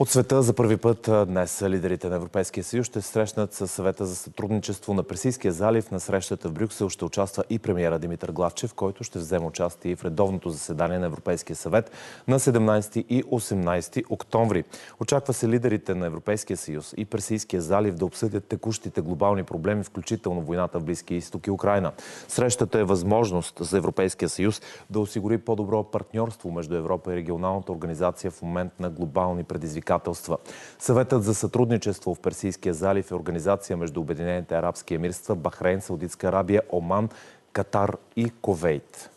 От света за първи път днес лидерите на Европейския съюз ще срещнат с съвета за сътрудничество на Пресийския залив. На срещата в Брюксел ще участва и премиера Димитър Главчев, който ще вземе участие в редовното заседание на Европейския съвет на 17 и 18 октомври. Очаква се лидерите на Европейския съюз и Пресийския залив да обсъдят текущите глобални проблеми, включително войната в Близкия изток и Украина. Срещата е възможност за Европейския съюз да осигури по-добро партньорство между Европа и регионалната организация в момент на глобални предизвикателства предизвикателства. Съветът за сътрудничество в Персийския залив е организация между Обединените арабски емирства, Бахрейн, Саудитска Арабия, Оман, Катар и Ковейт.